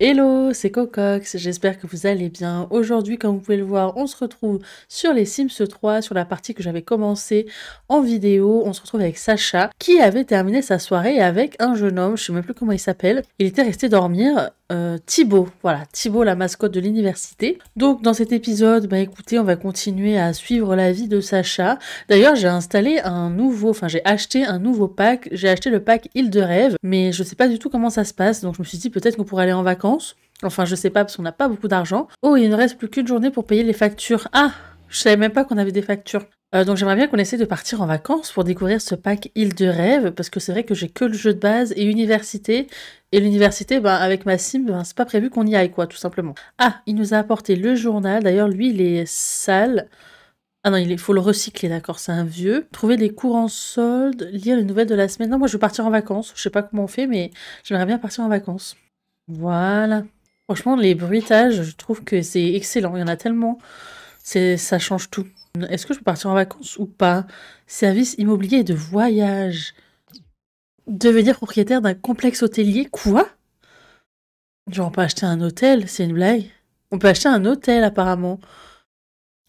Hello, c'est Cocox, j'espère que vous allez bien. Aujourd'hui, comme vous pouvez le voir, on se retrouve sur les Sims 3, sur la partie que j'avais commencé en vidéo. On se retrouve avec Sacha, qui avait terminé sa soirée avec un jeune homme, je sais même plus comment il s'appelle. Il était resté dormir euh, Thibaut, voilà, Thibaut la mascotte de l'université. Donc dans cet épisode, bah écoutez, on va continuer à suivre la vie de Sacha. D'ailleurs, j'ai installé un nouveau, enfin j'ai acheté un nouveau pack, j'ai acheté le pack Île de rêve, mais je sais pas du tout comment ça se passe, donc je me suis dit peut-être qu'on pourrait aller en vacances. Enfin, je sais pas parce qu'on n'a pas beaucoup d'argent. Oh, il ne reste plus qu'une journée pour payer les factures. Ah, je savais même pas qu'on avait des factures. Euh, donc j'aimerais bien qu'on essaie de partir en vacances pour découvrir ce pack île de rêve, parce que c'est vrai que j'ai que le jeu de base et université. Et l'université, ben, avec ma sim, ben, c'est pas prévu qu'on y aille, quoi, tout simplement. Ah, il nous a apporté le journal. D'ailleurs, lui, il est sale. Ah non, il faut le recycler, d'accord, c'est un vieux. Trouver des cours en solde, lire les nouvelles de la semaine. Non, moi je veux partir en vacances. Je sais pas comment on fait, mais j'aimerais bien partir en vacances. Voilà. Franchement, les bruitages, je trouve que c'est excellent. Il y en a tellement. ça change tout. Est-ce que je peux partir en vacances ou pas Service immobilier de voyage. Devenir propriétaire d'un complexe hôtelier Quoi Genre, on peut acheter un hôtel C'est une blague On peut acheter un hôtel, apparemment.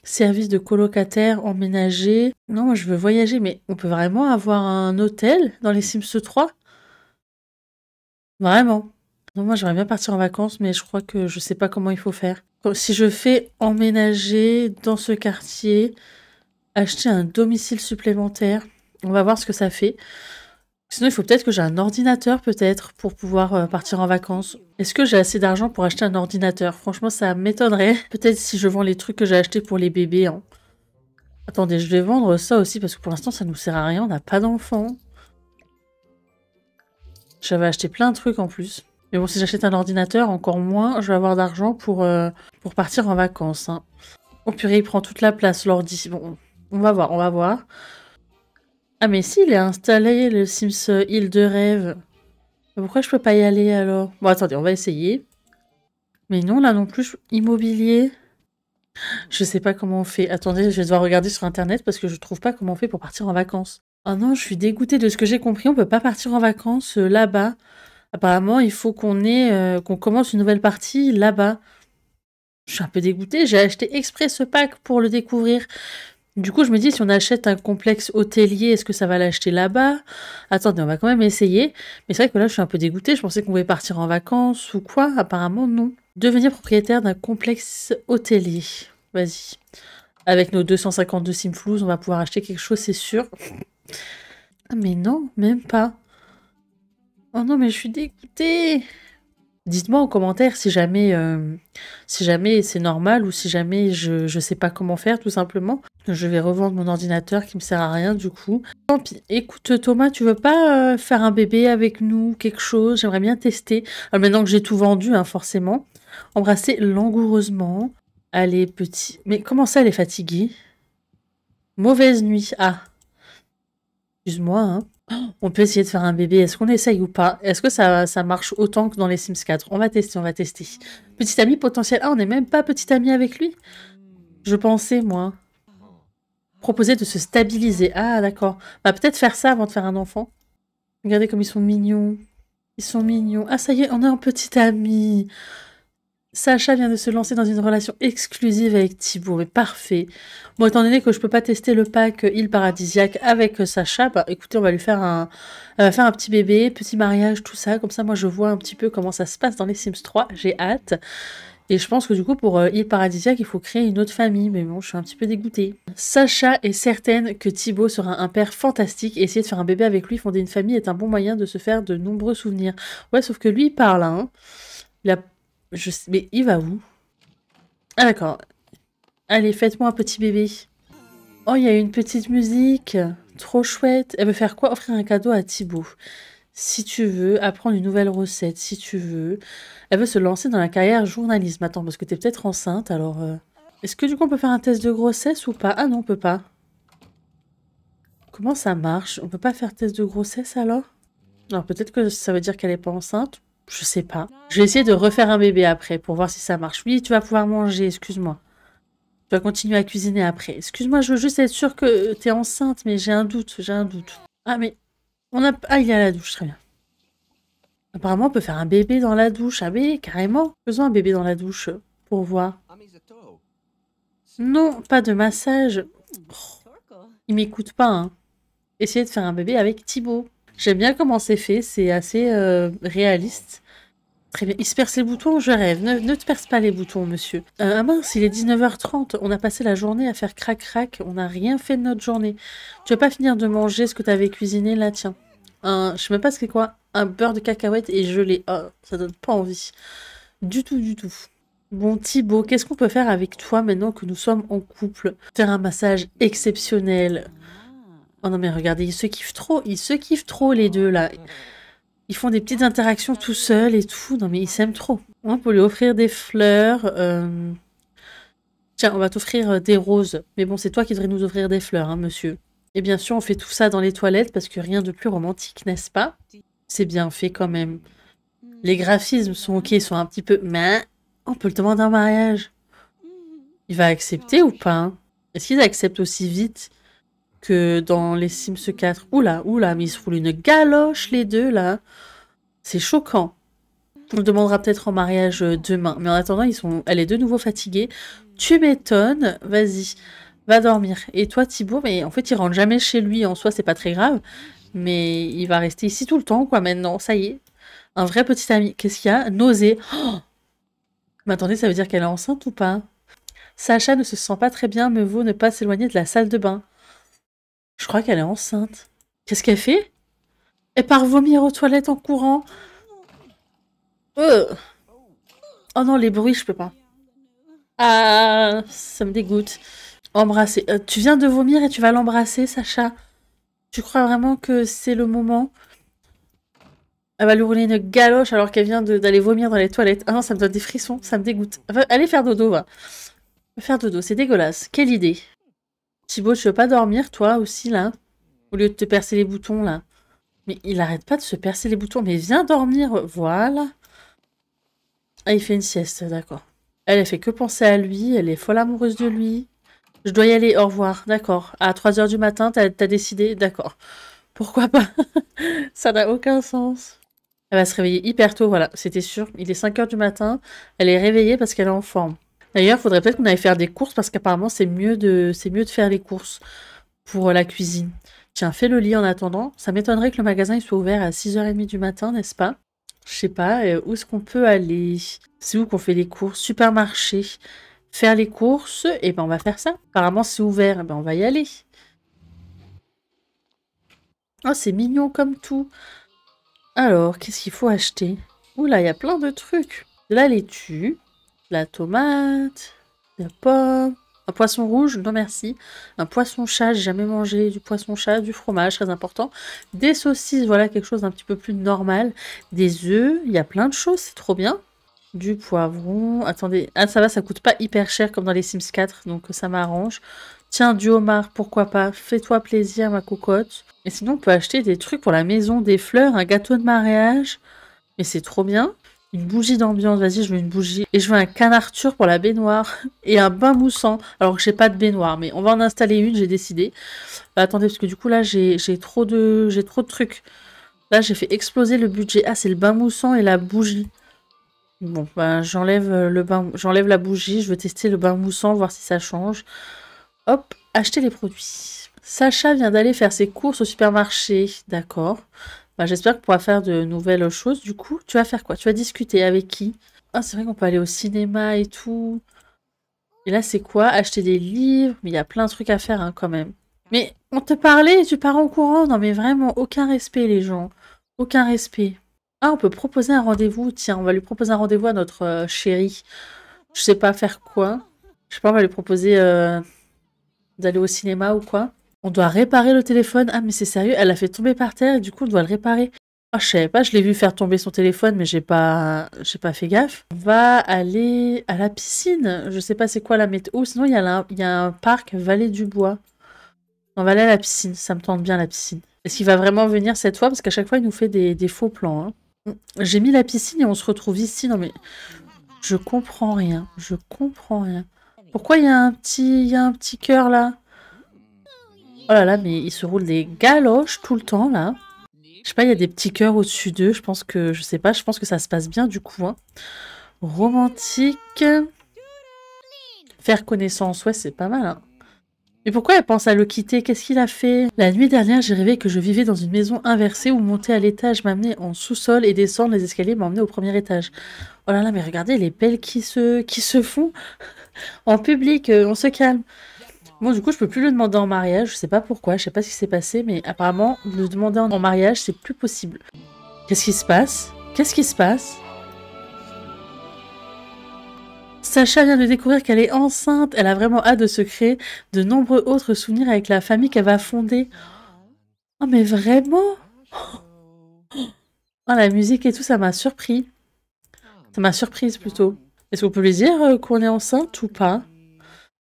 Service de colocataire emménager. Non, je veux voyager, mais on peut vraiment avoir un hôtel dans les Sims 3 Vraiment. Non, moi, j'aimerais bien partir en vacances, mais je crois que je sais pas comment il faut faire si je fais emménager dans ce quartier, acheter un domicile supplémentaire, on va voir ce que ça fait. Sinon, il faut peut-être que j'ai un ordinateur, peut-être, pour pouvoir euh, partir en vacances. Est-ce que j'ai assez d'argent pour acheter un ordinateur Franchement, ça m'étonnerait. Peut-être si je vends les trucs que j'ai achetés pour les bébés. Hein. Attendez, je vais vendre ça aussi, parce que pour l'instant, ça nous sert à rien. On n'a pas d'enfants. J'avais acheté plein de trucs en plus. Mais bon, si j'achète un ordinateur, encore moins, je vais avoir d'argent pour, euh, pour partir en vacances. Hein. Oh purée, il prend toute la place, l'ordi. Bon, on va voir, on va voir. Ah mais si, il est installé, le Sims Île de Rêve. Pourquoi je peux pas y aller alors Bon, attendez, on va essayer. Mais non, là non plus, immobilier. Je sais pas comment on fait. Attendez, je vais devoir regarder sur internet parce que je trouve pas comment on fait pour partir en vacances. Ah non, je suis dégoûtée de ce que j'ai compris. On peut pas partir en vacances euh, là-bas apparemment, il faut qu'on ait, euh, qu'on commence une nouvelle partie là-bas. Je suis un peu dégoûtée, j'ai acheté exprès ce pack pour le découvrir. Du coup, je me dis, si on achète un complexe hôtelier, est-ce que ça va l'acheter là-bas Attendez, on va quand même essayer. Mais c'est vrai que là, je suis un peu dégoûtée. Je pensais qu'on pouvait partir en vacances ou quoi. Apparemment, non. Devenir propriétaire d'un complexe hôtelier. Vas-y. Avec nos 252 simflous, on va pouvoir acheter quelque chose, c'est sûr. Ah, mais non, même pas. Oh non, mais je suis dégoûtée. Dites-moi en commentaire si jamais, euh, si jamais c'est normal ou si jamais je ne sais pas comment faire tout simplement. Je vais revendre mon ordinateur qui me sert à rien du coup. Tant pis. Écoute Thomas, tu veux pas euh, faire un bébé avec nous, quelque chose J'aimerais bien tester. Ah, maintenant que j'ai tout vendu, hein, forcément. Embrasser langoureusement. Allez petit. Mais comment ça, elle est fatiguée Mauvaise nuit. Ah. Excuse-moi, hein. On peut essayer de faire un bébé. Est-ce qu'on essaye ou pas Est-ce que ça, ça, marche autant que dans les Sims 4 On va tester, on va tester. Petit ami potentiel. Ah, on n'est même pas petit ami avec lui Je pensais, moi. Proposer de se stabiliser. Ah, d'accord. va bah, peut-être faire ça avant de faire un enfant. Regardez comme ils sont mignons. Ils sont mignons. Ah, ça y est, on est un petit ami. Sacha vient de se lancer dans une relation exclusive avec Thibaut, mais parfait. Bon, étant donné que je peux pas tester le pack île paradisiaque avec Sacha, bah écoutez, on va lui faire un, faire un petit bébé, petit mariage, tout ça. Comme ça, moi, je vois un petit peu comment ça se passe dans les Sims 3. J'ai hâte. Et je pense que du coup, pour Il euh, Île Paradisiaque, il faut créer une autre famille, mais bon, je suis un petit peu dégoûtée. Sacha est certaine que Thibaut sera un père fantastique, essayer de faire un bébé avec lui, fonder une famille, est un bon moyen de se faire de nombreux souvenirs. Ouais, sauf que lui, il parle, hein. Il a mais il va où Ah d'accord. Allez, faites-moi un petit bébé. Oh, il y a une petite musique. Trop chouette. Elle veut faire quoi Offrir un cadeau à Thibaut. Si tu veux, apprendre une nouvelle recette, si tu veux. Elle veut se lancer dans la carrière journalisme. Attends, parce que t'es peut-être enceinte, alors... Euh, est-ce que du coup on peut faire un test de grossesse ou pas Ah non, on peut pas. Comment ça marche On peut pas faire test de grossesse alors Alors peut-être que ça veut dire qu'elle est pas enceinte. Je sais pas. Je vais essayer de refaire un bébé après pour voir si ça marche. Oui, tu vas pouvoir manger, excuse-moi. Tu vas continuer à cuisiner après. Excuse-moi, je veux juste être sûre que euh, t'es enceinte, mais j'ai un doute, j'ai un doute. Ah, mais... On a... Ah, il est à la douche, très bien. Apparemment, on peut faire un bébé dans la douche. Ah mais carrément. Faisons un bébé dans la douche pour voir. Non, pas de massage. il m'écoute pas. Hein. Essayez de faire un bébé avec Thibaut. J'aime bien comment c'est fait, c'est assez euh, réaliste. Très bien. Il se perce les boutons, je rêve. Ne, te perce pas les boutons, monsieur. Euh, ah mince, il est 19h30. On a passé la journée à faire crac-crac. On n'a rien fait de notre journée. Tu vas pas finir de manger ce que tu avais cuisiné là, tiens. Un, je sais même pas ce que quoi. Un beurre de cacahuète et gelé. Ça oh, ça donne pas envie. Du tout, du tout. Bon Thibaut, qu'est-ce qu'on peut faire avec toi maintenant que nous sommes en couple Faire un massage exceptionnel. Oh non mais regardez, ils se kiffent trop, ils se kiffent trop les deux là. Ils font des petites interactions tout seuls et tout. Non mais ils s'aiment trop. On hein, pour lui offrir des fleurs, euh, tiens on va t'offrir euh, des roses. Mais bon c'est toi qui devrais nous offrir des fleurs, hein, monsieur. Et eh bien sûr on fait tout ça dans les toilettes parce que rien de plus romantique, n'est-ce pas C'est bien fait quand même. Les graphismes sont ok, sont un petit peu... Mais on peut le demander en mariage. Il va accepter ou pas hein? Est-ce qu'il accepte aussi vite dans les Sims 4. Oula, oula, mais ils se roulent une galoche les deux là. C'est choquant. On le demandera peut-être en mariage euh, demain. Mais en attendant, ils sont... elle est de nouveau fatiguée. Tu m'étonnes, vas-y, va dormir. Et toi Thibault, mais en fait il rentre jamais chez lui en soi, c'est pas très grave. Mais il va rester ici tout le temps quoi maintenant, ça y est. Un vrai petit ami. Qu'est-ce qu'il y a Nausée. Oh mais attendez, ça veut dire qu'elle est enceinte ou pas Sacha ne se sent pas très bien, me vaut ne pas s'éloigner de la salle de bain. Je crois qu'elle est enceinte. Qu'est-ce qu'elle fait Elle part vomir aux toilettes en courant. Euh. Oh non, les bruits, je peux pas. Ah, ça me dégoûte. Embrasser. Euh, tu viens de vomir et tu vas l'embrasser, Sacha. Tu crois vraiment que c'est le moment Elle va lui rouler une galoche alors qu'elle vient d'aller vomir dans les toilettes. Ah non, ça me donne des frissons, ça me dégoûte. Va allez faire dodo, va. Faire dodo, c'est dégueulasse. Quelle idée. Thibaut, tu veux pas dormir, toi aussi, là Au lieu de te percer les boutons, là. Mais il arrête pas de se percer les boutons. Mais viens dormir, voilà. Ah, il fait une sieste, d'accord. Elle, ne fait que penser à lui, elle est folle amoureuse de lui. Je dois y aller, au revoir, d'accord. À 3h du matin, t'as as décidé, d'accord. Pourquoi pas Ça n'a aucun sens. Elle va se réveiller hyper tôt, voilà, c'était sûr. Il est 5h du matin, elle est réveillée parce qu'elle est en forme. D'ailleurs, il faudrait peut-être qu'on aille faire des courses parce qu'apparemment, c'est mieux, de... mieux de faire les courses pour euh, la cuisine. Tiens, fais le lit en attendant. Ça m'étonnerait que le magasin il soit ouvert à 6h30 du matin, n'est-ce pas Je sais pas, euh, où est-ce qu'on peut aller C'est où qu'on fait les courses Supermarché. Faire les courses, et eh ben on va faire ça. Apparemment, c'est ouvert, eh ben on va y aller. Oh, c'est mignon comme tout. Alors, qu'est-ce qu'il faut acheter Oula, il y a plein de trucs. Là, la laitue, tomate, la pomme, un poisson rouge, non merci. Un poisson chat, j'ai jamais mangé du poisson chat, du fromage, très important. Des saucisses, voilà quelque chose d'un petit peu plus normal. Des œufs, il y a plein de choses, c'est trop bien. Du poivron, attendez, ah ça va, ça coûte pas hyper cher comme dans les Sims 4, donc ça m'arrange. Tiens, du homard, pourquoi pas, fais-toi plaisir ma cocotte. Et sinon on peut acheter des trucs pour la maison, des fleurs, un gâteau de mariage, mais c'est trop bien une bougie d'ambiance, vas-y, je mets une bougie. Et je veux un turc pour la baignoire et un bain moussant, alors que j'ai pas de baignoire. Mais on va en installer une, j'ai décidé. Bah, attendez, parce que du coup, là, j'ai trop, de, trop de trucs. Là, j'ai fait exploser le budget. Ah, c'est le bain moussant et la bougie. Bon, ben, j'enlève euh, le bain, j'enlève la bougie. Je veux tester le bain moussant, voir si ça change. Hop, acheter les produits. Sacha vient d'aller faire ses courses au supermarché. D'accord. Bah, j'espère qu'on pourra faire de nouvelles choses. Du coup, tu vas faire quoi Tu vas discuter avec qui Ah, c'est vrai qu'on peut aller au cinéma et tout. Et là, c'est quoi Acheter des livres Mais il y a plein de trucs à faire hein, quand même. Mais on te parlait tu pars en courant. Non, mais vraiment, aucun respect, les gens. Aucun respect. Ah, on peut proposer un rendez-vous. Tiens, on va lui proposer un rendez-vous à notre euh, chérie. Je sais pas faire quoi. Je sais pas, on va lui proposer euh, d'aller au cinéma ou quoi. On doit réparer le téléphone. Ah, mais c'est sérieux, elle a fait tomber par terre et du coup, on doit le réparer. Ah, oh, je savais pas, je l'ai vu faire tomber son téléphone, mais j'ai pas, j'ai pas fait gaffe. On va aller à la piscine. Je sais pas c'est quoi la météo. Sinon, il y, a y a un parc Vallée du Bois. On va aller à la piscine. Ça me tente bien, la piscine. Est-ce qu'il va vraiment venir cette fois Parce qu'à chaque fois, il nous fait des, faux plans. Hein. J'ai mis la piscine et on se retrouve ici. Non, mais je comprends rien. Je comprends rien. Pourquoi il y a un petit, il y a un petit cœur là Oh là là, mais il se roule des galoches tout le temps, là. Je sais pas, il y a des petits cœurs au-dessus d'eux. Je pense que, je sais pas, je pense que ça se passe bien, du coup. Hein. Romantique. Faire connaissance, ouais, c'est pas mal, hein. Mais pourquoi elle pense à le quitter Qu'est-ce qu'il a fait La nuit dernière, j'ai rêvé que je vivais dans une maison inversée où monter à l'étage m'amenait en sous-sol et descendre les escaliers m'amenait au premier étage. Oh là là, mais regardez les pelles qui se, qui se font en public, euh, on se calme. Bon, du coup, je peux plus le demander en mariage. Je sais pas pourquoi, je sais pas ce qui s'est passé, mais apparemment, le demander en mariage, c'est plus possible. Qu'est-ce qui se passe Qu'est-ce qui se passe Sacha vient de découvrir qu'elle est enceinte. Elle a vraiment hâte de se créer de nombreux autres souvenirs avec la famille qu'elle va fonder. Oh, mais vraiment Oh, la musique et tout, ça m'a surpris. Ça m'a surprise plutôt. Est-ce qu'on peut lui dire euh, qu'on est enceinte ou pas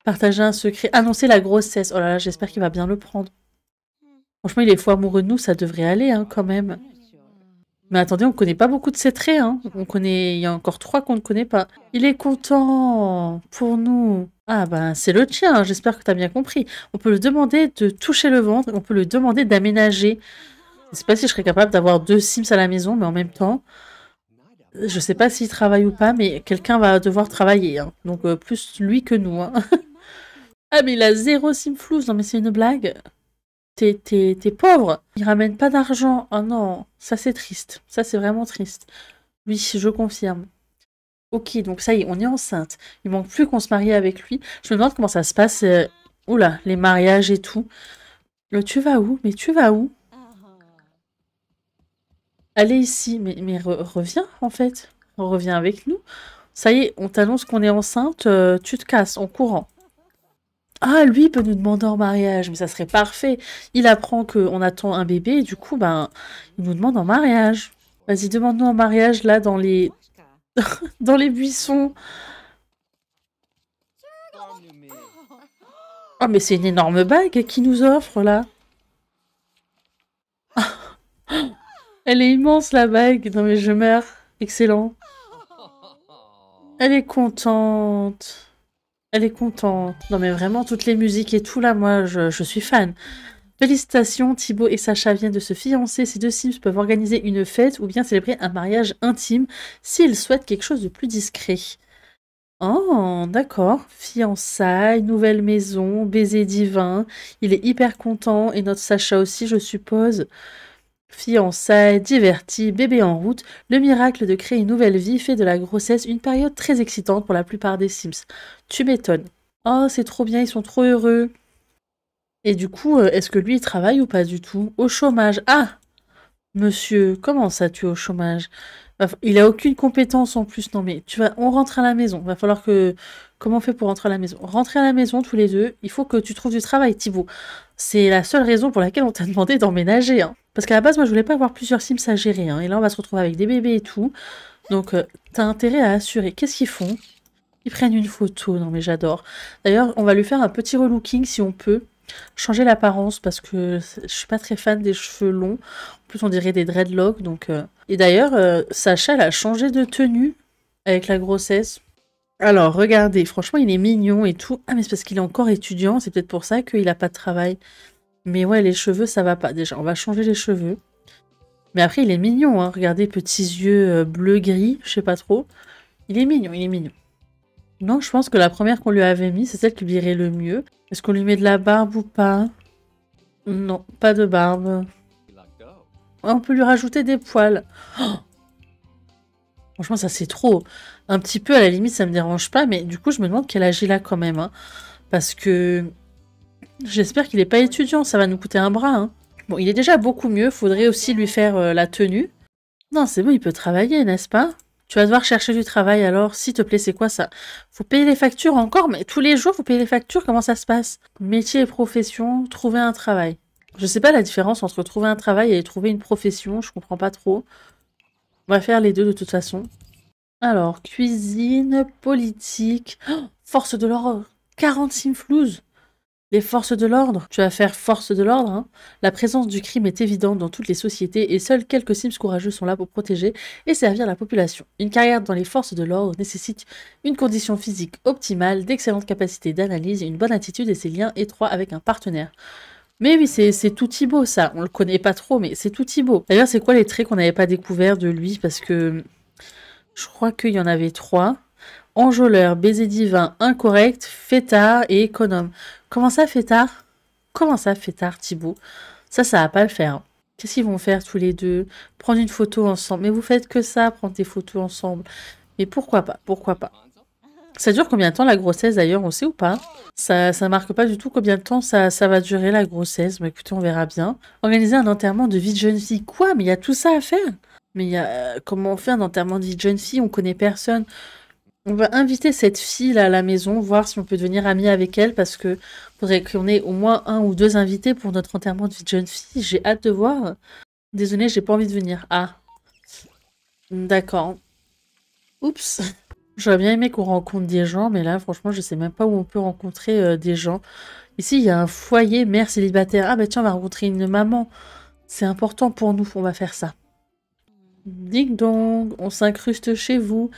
Partager un secret. Annoncer la grossesse. Oh là là, j'espère qu'il va bien le prendre. Franchement, il est fou amoureux de nous, ça devrait aller hein, quand même. Mais attendez, on connaît pas beaucoup de ses traits. Hein. On connaît... Il y a encore trois qu'on ne connaît pas. Il est content pour nous. Ah ben, c'est le tien, hein, j'espère que tu as bien compris. On peut le demander de toucher le ventre, on peut le demander d'aménager. Je sais pas si je serais capable d'avoir deux Sims à la maison, mais en même temps, je sais pas s'il travaille ou pas, mais quelqu'un va devoir travailler. Hein. Donc euh, plus lui que nous. Hein. Ah, mais il a zéro simflouz. Non, mais c'est une blague. T'es pauvre. Il ramène pas d'argent. Ah oh, non, ça c'est triste. Ça c'est vraiment triste. Oui, je confirme. Ok, donc ça y est, on est enceinte. Il manque plus qu'on se marie avec lui. Je me demande comment ça se passe. Euh, oula, les mariages et tout. Le euh, tu vas où Mais tu vas où Allez ici, mais, mais reviens en fait. Reviens avec nous. Ça y est, on t'annonce qu'on est enceinte, euh, tu te casses en courant. Ah, lui peut nous demander en mariage, mais ça serait parfait. Il apprend qu'on attend un bébé et du coup, ben, il nous demande en mariage. Vas-y, demande-nous en mariage là dans les. dans les buissons. Oh, mais c'est une énorme bague qui nous offre là. Elle est immense la bague. Non, mais je meurs. Excellent. Elle est contente. Elle est contente. Non mais vraiment, toutes les musiques et tout là, moi, je, suis fan. Félicitations, Thibaut et Sacha viennent de se fiancer. Ces deux Sims peuvent organiser une fête ou bien célébrer un mariage intime s'ils souhaitent quelque chose de plus discret. Oh, d'accord. Fiançailles, nouvelle maison, baiser divin. Il est hyper content et notre Sacha aussi, je suppose. Fiançailles, divertis, bébé en route, le miracle de créer une nouvelle vie fait de la grossesse une période très excitante pour la plupart des Sims. Tu m'étonnes. Oh, c'est trop bien, ils sont trop heureux. Et du coup, euh, est-ce que lui, il travaille ou pas du tout Au chômage. Ah Monsieur, comment ça, tu es au chômage Il a aucune compétence en plus. Non, mais tu vas, on rentre à la maison. Va falloir que. Comment on fait pour rentrer à la maison Rentrer à la maison tous les deux, il faut que tu trouves du travail, Thibaut. C'est la seule raison pour laquelle on t'a demandé d'emménager. Hein. Parce qu'à la base, moi, je voulais pas avoir plusieurs Sims à gérer. Hein. et là, on va se retrouver avec des bébés et tout. Donc, tu euh, t'as intérêt à assurer. Qu'est-ce qu'ils font Ils prennent une photo. Non, mais j'adore. D'ailleurs, on va lui faire un petit relooking si on peut. Changer l'apparence parce que je suis pas très fan des cheveux longs. En plus, on dirait des dreadlocks. Donc, euh. Et d'ailleurs, euh, Sacha, elle a changé de tenue avec la grossesse. Alors, regardez, franchement, il est mignon et tout. Ah, mais c'est parce qu'il est encore étudiant, c'est peut-être pour ça qu'il n'a pas de travail. Mais ouais, les cheveux, ça va pas. Déjà, on va changer les cheveux. Mais après, il est mignon, hein. Regardez, petits yeux euh, bleu-gris, je sais pas trop. Il est mignon, il est mignon. Non, je pense que la première qu'on lui avait mise, c'est celle qui lui irait le mieux. Est-ce qu'on lui met de la barbe ou pas Non, pas de barbe. On peut lui rajouter des poils. Oh Franchement, ça c'est trop. Un petit peu, à la limite, ça me dérange pas, mais du coup, je me demande qu'elle agit là quand même. Hein. Parce que J'espère qu'il n'est pas étudiant, ça va nous coûter un bras. Hein. Bon, il est déjà beaucoup mieux, faudrait aussi lui faire euh, la tenue. Non, c'est bon, il peut travailler, n'est-ce pas Tu vas devoir chercher du travail alors, s'il te plaît, c'est quoi ça Faut payer les factures encore, mais tous les jours, vous payer les factures, comment ça se passe Métier et profession, trouver un travail. Je sais pas la différence entre trouver un travail et trouver une profession, je comprends pas trop. On va faire les deux de toute façon. Alors, cuisine, politique, oh, force de l'horreur, 46 flouses. Les forces de l'ordre Tu vas faire force de l'ordre, hein La présence du crime est évidente dans toutes les sociétés et seuls quelques Sims courageux sont là pour protéger et servir la population. Une carrière dans les forces de l'ordre nécessite une condition physique optimale, d'excellentes capacités d'analyse, une bonne attitude et ses liens étroits avec un partenaire. Mais oui, c'est tout Thibaut, ça. On le connaît pas trop, mais c'est tout Thibaut. D'ailleurs, c'est quoi les traits qu'on n'avait pas découvert de lui Parce que je crois qu'il y en avait trois enjôleur, baiser divin, incorrect, fêtard et économe. Comment ça, fêtard Comment ça, fêtard, Thibaut Ça, ça va pas le faire. Qu'est-ce qu'ils vont faire tous les deux Prendre une photo ensemble. Mais vous faites que ça, prendre des photos ensemble. Mais pourquoi pas Pourquoi pas ça dure combien de temps la grossesse d'ailleurs, on sait ou pas Ça ça marque pas du tout combien de temps ça, ça va durer la grossesse. Mais bah, écoutez, on verra bien. Organiser un enterrement de vie de jeune fille, quoi Mais il y a tout ça à faire. Mais il y a euh, comment on fait un enterrement de vie de jeune fille On connaît personne. On va inviter cette fille à la maison, voir si on peut devenir ami avec elle, parce que faudrait qu'on ait au moins un ou deux invités pour notre enterrement de jeune fille. J'ai hâte de voir. Désolée, j'ai pas envie de venir. Ah. D'accord. Oups. J'aurais bien aimé qu'on rencontre des gens, mais là, franchement, je sais même pas où on peut rencontrer euh, des gens. Ici, il y a un foyer, mère célibataire. Ah, bah tiens, on va rencontrer une maman. C'est important pour nous, on va faire ça. Ding dong, on s'incruste chez vous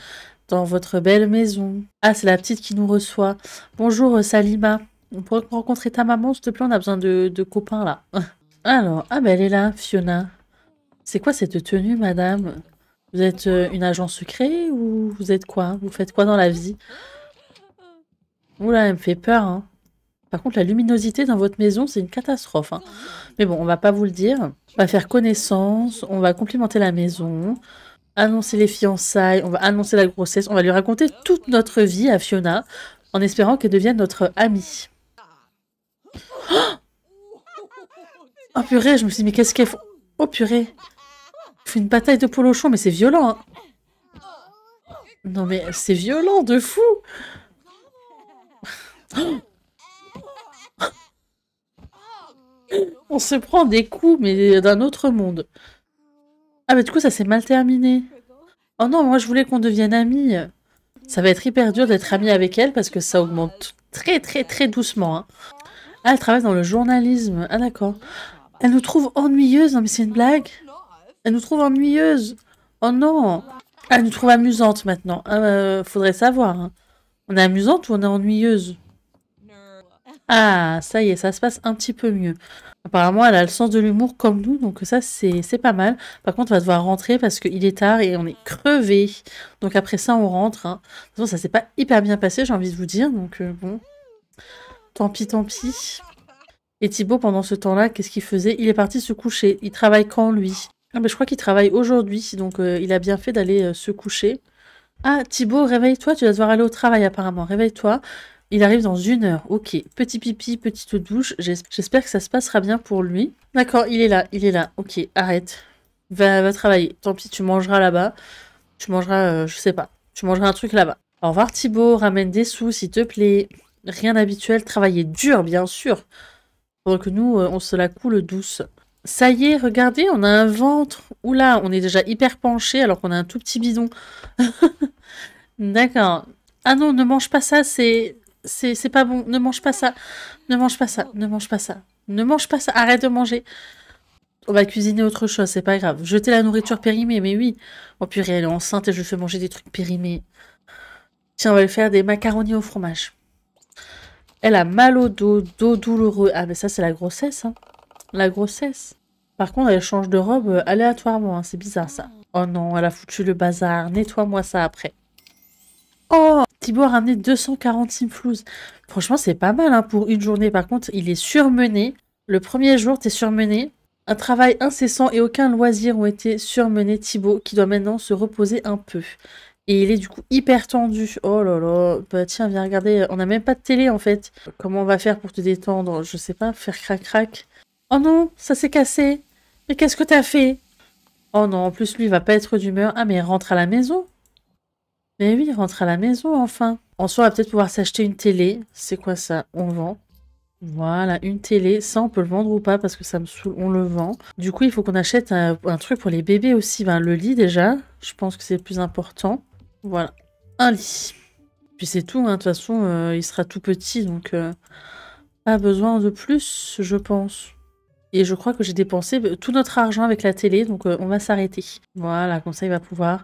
dans votre belle maison. Ah, c'est la petite qui nous reçoit. Bonjour euh, Salima. On pourrait rencontrer ta maman, s'il te plaît, on a besoin de, copains là. Alors, ah ben elle est là, Fiona. C'est quoi cette tenue, madame Vous êtes euh, une agence secret ou vous êtes quoi Vous faites quoi dans la vie Oula, elle me fait peur. Hein. Par contre, la luminosité dans votre maison, c'est une catastrophe. Hein. Mais bon, on va pas vous le dire. On va faire connaissance, on va complimenter la maison annoncer les fiançailles, on va annoncer la grossesse, on va lui raconter toute notre vie à Fiona en espérant qu'elle devienne notre amie. Oh, oh purée, je me suis dit, mais qu'est-ce qu'elle fait Oh purée fait une bataille de polochon, mais c'est violent hein. Non mais c'est violent de fou oh On se prend des coups, mais d'un autre monde. Ah bah du coup ça s'est mal terminé. Oh non, moi je voulais qu'on devienne amis. Ça va être hyper dur d'être amie avec elle parce que ça augmente très très très doucement. Hein. Ah, elle travaille dans le journalisme. Ah d'accord. Elle nous trouve ennuyeuse. Non mais c'est une blague. Elle nous trouve ennuyeuse. Oh non. Ah, elle nous trouve amusante maintenant. Ah, euh, faudrait savoir. Hein. On est amusante ou on est ennuyeuse Ah, ça y est, ça se passe un petit peu mieux. Apparemment, elle a le sens de l'humour comme nous, donc ça, c'est pas mal. Par contre, on va devoir rentrer parce qu'il est tard et on est crevé. Donc après ça, on rentre. Hein. De toute façon, ça s'est pas hyper bien passé, j'ai envie de vous dire. Donc euh, bon, tant pis, tant pis. Et Thibaut, pendant ce temps-là, qu'est-ce qu'il faisait Il est parti se coucher. Il travaille quand, lui ah, mais Je crois qu'il travaille aujourd'hui, donc euh, il a bien fait d'aller euh, se coucher. Ah, Thibaut, réveille-toi, tu vas devoir aller au travail apparemment. Réveille-toi. Il arrive dans une heure, ok. Petit pipi, petite douche, j'espère que ça se passera bien pour lui. D'accord, il est là, il est là, ok, arrête. Va, travailler, tant pis, tu mangeras là-bas. Tu mangeras, euh, je sais pas, tu mangeras un truc là-bas. Au revoir Thibaut, ramène des sous s'il te plaît. Rien d'habituel, travailler dur bien sûr. Pendant que nous, euh, on se la coule douce. Ça y est, regardez, on a un ventre. Oula, on est déjà hyper penché alors qu'on a un tout petit bidon. D'accord. Ah non, ne mange pas ça, c'est c'est pas bon, ne mange pas ça, ne mange pas ça, ne mange pas ça, ne mange pas ça, arrête de manger. On va cuisiner autre chose, c'est pas grave. Jeter la nourriture périmée, mais oui. Oh purée, elle est enceinte et je fais manger des trucs périmés. Tiens, on va lui faire des macaronis au fromage. Elle a mal au dos, dos douloureux. Ah mais ça c'est la grossesse, hein. La grossesse. Par contre, elle change de robe euh, aléatoirement, hein. c'est bizarre ça. Oh non, elle a foutu le bazar, nettoie-moi ça après. Oh Thibaut a ramené 240 simflouz. Franchement, c'est pas mal hein, pour une journée. Par contre, il est surmené. Le premier jour, t'es surmené. Un travail incessant et aucun loisir ont été surmenés Thibaut, qui doit maintenant se reposer un peu. Et il est du coup hyper tendu. Oh là là, bah, tiens, viens regarder, on n'a même pas de télé en fait. Comment on va faire pour te détendre Je sais pas, faire crac-crac. Oh non, ça s'est cassé. Mais qu'est-ce que t'as fait Oh non, en plus lui il va pas être d'humeur. Ah mais rentre à la maison. Mais oui, rentre à la maison enfin. En soi, on va peut-être pouvoir s'acheter une télé. C'est quoi ça On vend. Voilà, une télé. Ça, on peut le vendre ou pas parce que ça me saoule. On le vend. Du coup, il faut qu'on achète un, truc pour les bébés aussi. Ben, le lit déjà. Je pense que c'est le plus important. Voilà. Un lit. Puis c'est tout. Hein. De toute façon, euh, il sera tout petit. Donc, euh, pas besoin de plus, je pense. Et je crois que j'ai dépensé euh, tout notre argent avec la télé. Donc, on va s'arrêter. Voilà, comme ça, il va pouvoir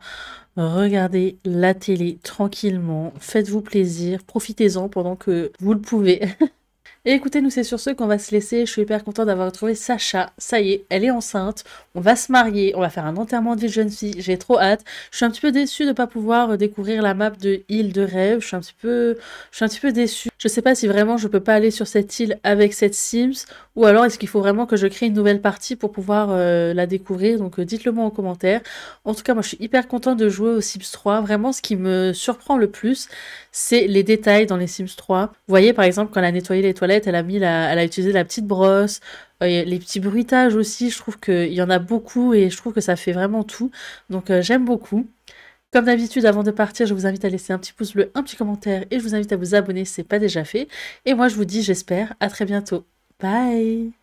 regardez la télé tranquillement, faites-vous plaisir, profitez-en pendant que vous le pouvez. Et écoutez, nous c'est sur ce qu'on va se laisser. Je suis hyper contente d'avoir retrouvé Sacha. Ça y est, elle est enceinte. On va se marier. On va faire un enterrement de vie de jeune fille. J'ai trop hâte. Je suis un petit peu déçue de ne pas pouvoir découvrir la map de Île de Rêve. Je suis un petit peu, je suis un petit peu déçue. Je sais pas si vraiment je peux pas aller sur cette île avec cette Sims, ou alors est-ce qu'il faut vraiment que je crée une nouvelle partie pour pouvoir euh, la découvrir, donc euh, dites-le moi en commentaire. En tout cas, moi je suis hyper contente de jouer aux Sims 3, vraiment ce qui me surprend le plus, c'est les détails dans les Sims 3. Vous voyez par exemple quand elle a nettoyé les toilettes, elle a, mis elle a utilisé la petite brosse, euh, les petits bruitages aussi, je trouve qu'il y en a beaucoup et je trouve que ça fait vraiment tout. Donc j'aime beaucoup. Comme d'habitude, avant de partir, je vous invite à laisser un petit pouce bleu, un petit commentaire et je vous invite à vous abonner si ce n'est pas déjà fait. Et moi, je vous dis, j'espère, à très bientôt. Bye